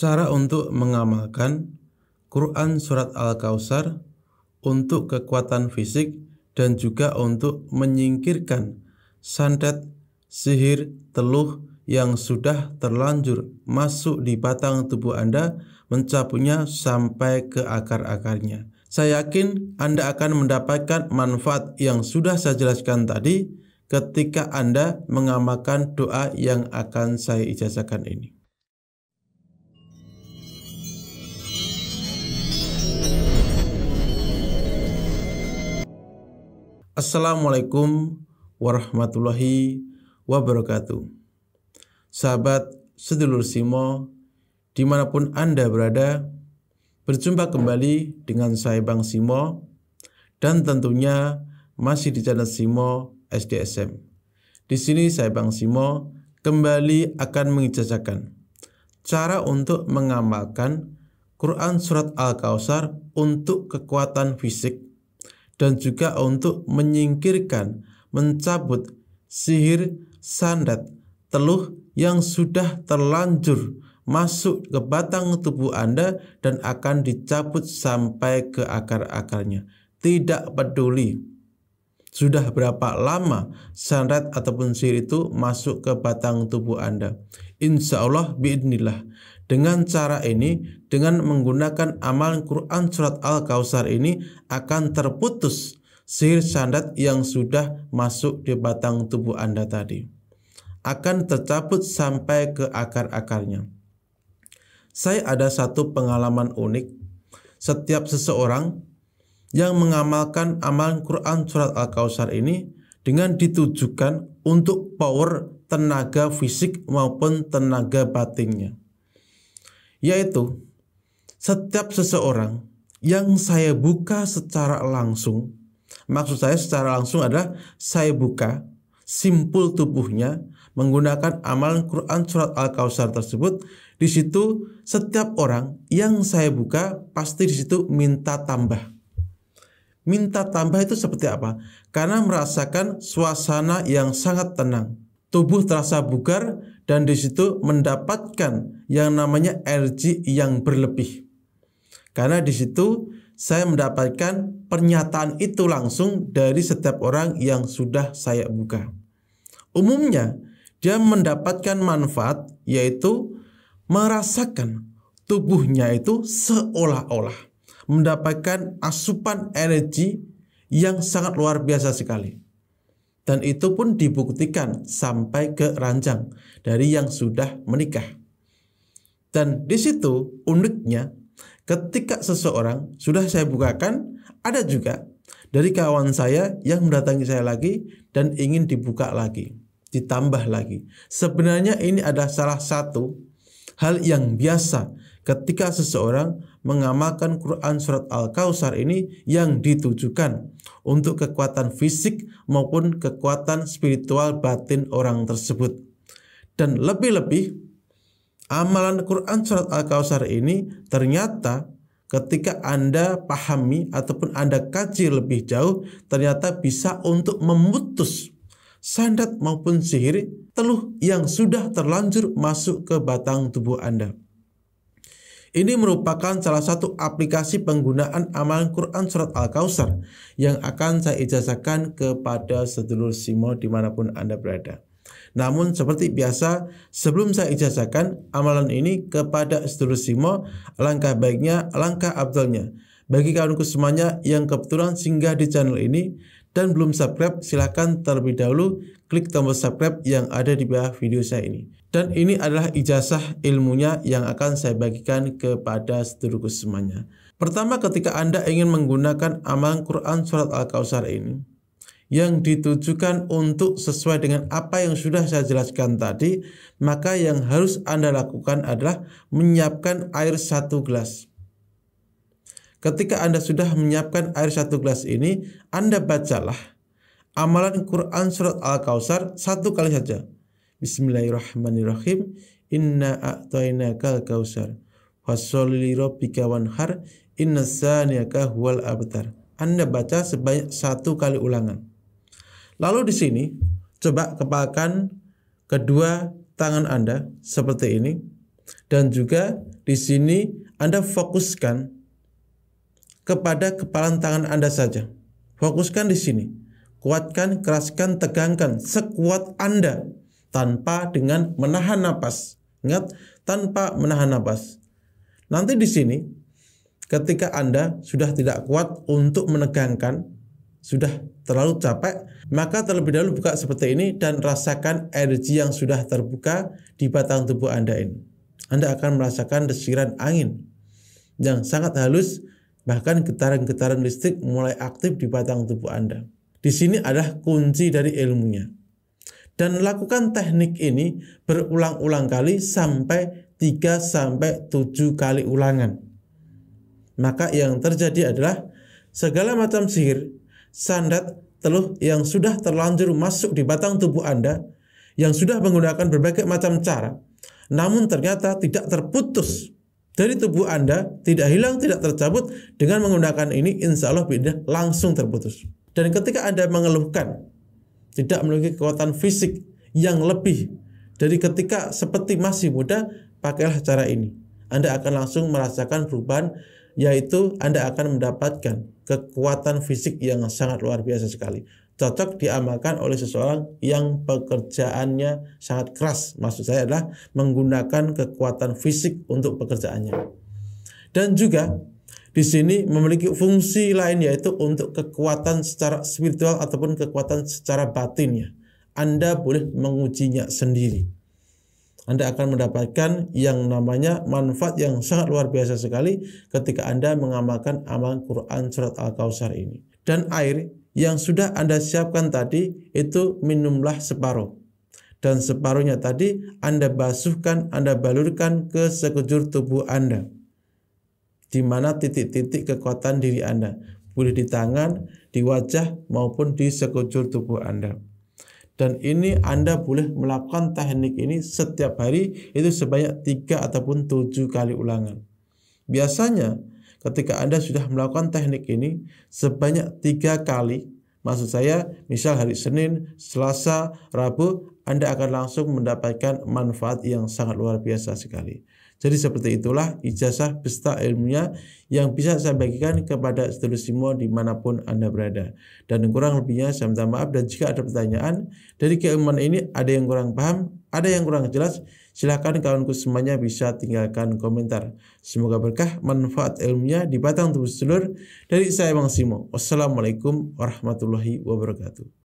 Cara untuk mengamalkan Quran Surat Al-Kausar untuk kekuatan fisik dan juga untuk menyingkirkan santet, sihir, teluh yang sudah terlanjur masuk di batang tubuh Anda mencapunya sampai ke akar-akarnya. Saya yakin Anda akan mendapatkan manfaat yang sudah saya jelaskan tadi ketika Anda mengamalkan doa yang akan saya ijazahkan ini. Assalamualaikum warahmatullahi wabarakatuh. Sahabat sedulur Simo, dimanapun Anda berada, berjumpa kembali dengan saya Bang Simo, dan tentunya masih di channel Simo SDSM. Di sini saya Bang Simo kembali akan mengijazakan cara untuk mengamalkan Quran Surat Al-Kausar untuk kekuatan fisik dan juga untuk menyingkirkan, mencabut sihir sandat, teluh yang sudah terlanjur masuk ke batang tubuh Anda dan akan dicabut sampai ke akar-akarnya. Tidak peduli sudah berapa lama sanret ataupun sihir itu masuk ke batang tubuh Anda. Insya Allah biidnillah. Dengan cara ini, dengan menggunakan amalan Quran Surat Al-Kausar ini akan terputus sihir sandat yang sudah masuk di batang tubuh Anda tadi. Akan tercabut sampai ke akar-akarnya. Saya ada satu pengalaman unik. Setiap seseorang yang mengamalkan amalan Quran Surat Al-Kausar ini dengan ditujukan untuk power tenaga fisik maupun tenaga batinnya. Yaitu, setiap seseorang yang saya buka secara langsung, maksud saya secara langsung adalah saya buka simpul tubuhnya menggunakan amalan Quran Surat Al-Kausar tersebut, di situ setiap orang yang saya buka pasti di situ minta tambah Minta tambah itu seperti apa? Karena merasakan suasana yang sangat tenang. Tubuh terasa bugar dan di situ mendapatkan yang namanya energi yang berlebih. Karena di situ saya mendapatkan pernyataan itu langsung dari setiap orang yang sudah saya buka. Umumnya dia mendapatkan manfaat yaitu merasakan tubuhnya itu seolah-olah mendapatkan asupan energi yang sangat luar biasa sekali. Dan itu pun dibuktikan sampai ke ranjang dari yang sudah menikah. Dan di situ uniknya ketika seseorang sudah saya bukakan ada juga dari kawan saya yang mendatangi saya lagi dan ingin dibuka lagi, ditambah lagi. Sebenarnya ini adalah salah satu hal yang biasa ketika seseorang mengamalkan Quran Surat Al-Kausar ini yang ditujukan untuk kekuatan fisik maupun kekuatan spiritual batin orang tersebut. Dan lebih-lebih, amalan Quran Surat Al-Kausar ini ternyata ketika Anda pahami ataupun Anda kaji lebih jauh, ternyata bisa untuk memutus sandat maupun sihir teluh yang sudah terlanjur masuk ke batang tubuh Anda. Ini merupakan salah satu aplikasi penggunaan amalan Quran Surat Al-Kausar yang akan saya ijazahkan kepada sedulur Simo dimanapun Anda berada. Namun seperti biasa, sebelum saya ijazahkan amalan ini kepada sedulur Simo, langkah baiknya, langkah abdulnya. Bagi kawanku semuanya yang kebetulan singgah di channel ini, dan belum subscribe, silahkan terlebih dahulu klik tombol subscribe yang ada di bawah video saya ini. Dan ini adalah ijazah ilmunya yang akan saya bagikan kepada seluruh semuanya. Pertama ketika Anda ingin menggunakan amalan Quran Surat Al-Kausar ini, yang ditujukan untuk sesuai dengan apa yang sudah saya jelaskan tadi, maka yang harus Anda lakukan adalah menyiapkan air satu gelas. Ketika Anda sudah menyiapkan air satu gelas ini, Anda bacalah amalan Quran surat Al-Kausar satu kali saja. Bismillahirrahmanirrahim. Inna a'tainakal kausar. Fasolli rabbika wanhar. Inna saniyaka huwal abtar. Anda baca sebanyak satu kali ulangan. Lalu di sini, coba kepalkan kedua tangan Anda seperti ini. Dan juga di sini Anda fokuskan kepada kepalan tangan Anda saja. Fokuskan di sini. Kuatkan, keraskan, tegangkan sekuat Anda tanpa dengan menahan napas. Ingat, tanpa menahan napas. Nanti di sini ketika Anda sudah tidak kuat untuk menegangkan, sudah terlalu capek, maka terlebih dahulu buka seperti ini dan rasakan energi yang sudah terbuka di batang tubuh Anda ini. Anda akan merasakan desiran angin yang sangat halus Bahkan getaran-getaran listrik mulai aktif di batang tubuh Anda. Di sini adalah kunci dari ilmunya. Dan lakukan teknik ini berulang-ulang kali sampai 3 sampai 7 kali ulangan. Maka yang terjadi adalah segala macam sihir, sandat, teluh yang sudah terlanjur masuk di batang tubuh Anda yang sudah menggunakan berbagai macam cara, namun ternyata tidak terputus dari tubuh Anda tidak hilang, tidak tercabut dengan menggunakan ini insya Allah bidah langsung terputus. Dan ketika Anda mengeluhkan tidak memiliki kekuatan fisik yang lebih dari ketika seperti masih muda, pakailah cara ini. Anda akan langsung merasakan perubahan yaitu Anda akan mendapatkan kekuatan fisik yang sangat luar biasa sekali cocok diamalkan oleh seseorang yang pekerjaannya sangat keras. Maksud saya adalah menggunakan kekuatan fisik untuk pekerjaannya. Dan juga di sini memiliki fungsi lain yaitu untuk kekuatan secara spiritual ataupun kekuatan secara batinnya. Anda boleh mengujinya sendiri. Anda akan mendapatkan yang namanya manfaat yang sangat luar biasa sekali ketika Anda mengamalkan amalan Quran surat al Kausar ini. Dan air yang sudah Anda siapkan tadi itu minumlah separuh. Dan separuhnya tadi Anda basuhkan, Anda balurkan ke sekujur tubuh Anda. Di mana titik-titik kekuatan diri Anda. Boleh di tangan, di wajah, maupun di sekujur tubuh Anda dan ini Anda boleh melakukan teknik ini setiap hari itu sebanyak tiga ataupun tujuh kali ulangan. Biasanya ketika Anda sudah melakukan teknik ini sebanyak tiga kali, maksud saya misal hari Senin, Selasa, Rabu, Anda akan langsung mendapatkan manfaat yang sangat luar biasa sekali. Jadi seperti itulah ijazah pesta ilmunya yang bisa saya bagikan kepada seluruh semua dimanapun Anda berada. Dan kurang lebihnya saya minta maaf dan jika ada pertanyaan dari keilmuan ini ada yang kurang paham, ada yang kurang jelas, silahkan kawanku semuanya bisa tinggalkan komentar. Semoga berkah manfaat ilmunya di batang tubuh seluruh dari saya Bang Simo. Wassalamualaikum warahmatullahi wabarakatuh.